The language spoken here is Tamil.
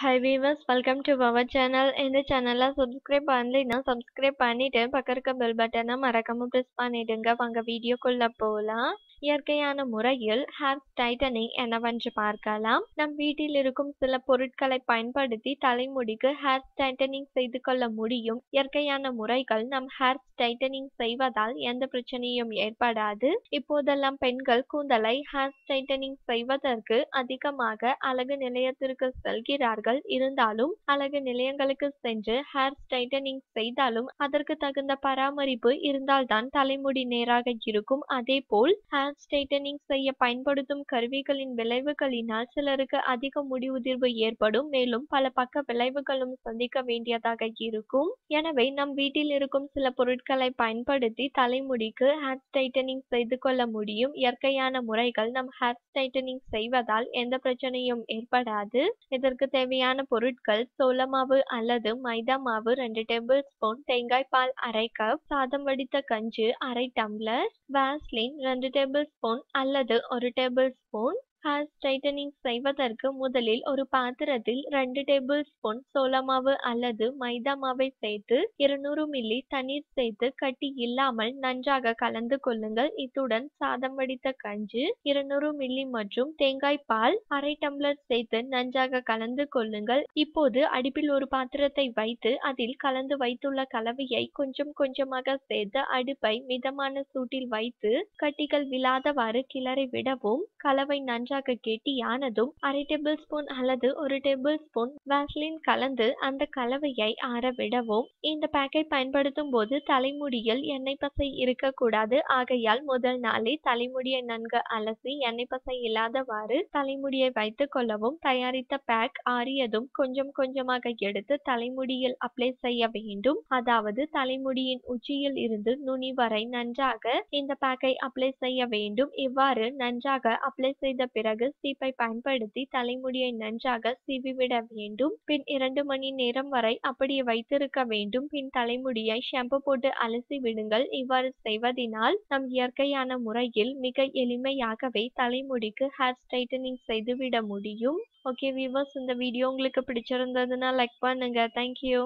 high viewers welcome to power channel இந்த சேனலில் சப்ஸ்கிரைப் பண்ணலைன்னா சப்ஸ்கிரைப் பண்ணிவிட்டு பக்கம் இருக்க பெல் பட்டனை மறக்காமல் ப்ரெஸ் பண்ணிவிடுங்க வாங்க வீடியோக்குள்ளே போகலாம் இயற்கையான முறையில் ஹேர் ஸ்டைட்டனிங் என்னவென்று பார்க்கலாம் நம் வீட்டில் இருக்கும் சில பொருட்களை பயன்படுத்தி தலைமுடிக்கு ஹேர் ஸ்டைட்டனிங் செய்து கொள்ள முடியும் இயற்கையான முறைகள் நம் ஹேர் ஸ்டைட்டனிங் செய்வதால் எந்த பிரச்சனையும் ஏற்படாது இப்போதெல்லாம் பெண்கள் கூந்தலை ஹேர் ஸ்டைட்டனிங் செய்வதற்கு அதிகமாக அழகு நிலையத்திற்கு செல்கிறார்கள் செலவுகள் இருந்தாலும் அழகு நிலையங்களுக்கு சென்று ஹேர் ஸ்ட்ரைட்டனிங் செய்தாலும் அதற்கு தகுந்த பராமரிப்பு இருந்தால்தான் தலைமுடி நேராக இருக்கும் அதே போல் ஹேர் ஸ்ட்ரைட்டனிங் செய்ய பயன்படுத்தும் கருவிகளின் விளைவுகளினால் சிலருக்கு அதிக முடி உதிர்வு ஏற்படும் மேலும் பல பக்க விளைவுகளும் சந்திக்க வேண்டியதாக இருக்கும் எனவே நம் வீட்டில் இருக்கும் சில பொருட்களை பயன்படுத்தி தலைமுடிக்கு ஹேர் ஸ்ட்ரைட்டனிங் செய்து கொள்ள முடியும் இயற்கையான முறைகள் நம் ஹேர் ஸ்ட்ரைட்டனிங் செய்வதால் எந்த பிரச்சனையும் ஏற்படாது இதற்கு தேவையான தேவையான பொருட்கள் சோளமாவு அல்லது மைதா மாவு ரெண்டு டேபிள் ஸ்பூன் தேங்காய் பால் அரை கப் சாதம் வடித்த கஞ்சி அரை டம்ளர் வேஸ்லின் ரெண்டு டேபிள் ஸ்பூன் அல்லது ஒரு டேபிள் ஸ்பூன் ஹேர் ஸ்ட்ரைட்டனிங் செய்வதற்கு முதலில் ஒரு பாத்திரத்தில் ரெண்டு டேபிள் ஸ்பூன் சோளமாவு அல்லது மைதா மாவை சேர்த்து இருநூறு மில்லி தண்ணீர் சேர்த்து கட்டி இல்லாமல் நன்றாக கலந்து கொள்ளுங்கள் இத்துடன் சாதம் வடித்த கஞ்சி இருநூறு மில்லி மற்றும் தேங்காய் பால் அரை டம்ளர் சேர்த்து நன்றாக கலந்து கொள்ளுங்கள் இப்போது அடுப்பில் ஒரு பாத்திரத்தை வைத்து அதில் கலந்து வைத்துள்ள கலவையை கொஞ்சம் கொஞ்சமாக சேர்த்து அடுப்பை மிதமான சூட்டில் வைத்து கட்டிகள் விழாதவாறு கிளறி விடவும் கலவை நன்றாக லேசாக ஆனதும் அரை டேபிள் ஸ்பூன் அல்லது ஒரு டேபிள் ஸ்பூன் வேஸ்லின் கலந்து அந்த கலவையை ஆறவிடவும் இந்த பேக்கை பயன்படுத்தும் போது தலைமுடியில் எண்ணெய் பசை இருக்கக்கூடாது ஆகையால் முதல் நாளே தலைமுடியை நன்கு அலசி எண்ணெய் பசை இல்லாதவாறு தலைமுடியை வைத்து கொள்ளவும் தயாரித்த பேக் ஆறியதும் கொஞ்சம் கொஞ்சமாக எடுத்து தலைமுடியில் அப்ளை செய்ய வேண்டும் அதாவது தலைமுடியின் உச்சியில் இருந்து நுனி வரை நன்றாக இந்த பேக்கை அப்ளை செய்ய வேண்டும் இவ்வாறு நன்றாக அப்ளை செய்த பிறகு பிறகு சீப்பை பயன்படுத்தி தலைமுடியை நன்றாக சீவிவிட வேண்டும் பின் இரண்டு மணி நேரம் வரை அப்படியே வைத்திருக்க வேண்டும் பின் தலைமுடியை ஷாம்பு போட்டு அலசி விடுங்கள் இவ்வாறு செய்வதனால் நம் இயற்கையான முறையில் மிக எளிமையாகவே தலைமுடிக்கு ஹேர் ஸ்ட்ரைட்டனிங் செய்துவிட முடியும் ஓகே வீவர்ஸ் இந்த வீடியோ உங்களுக்கு பிடிச்சிருந்ததுன்னா லைக் பண்ணுங்க தேங்க்யூ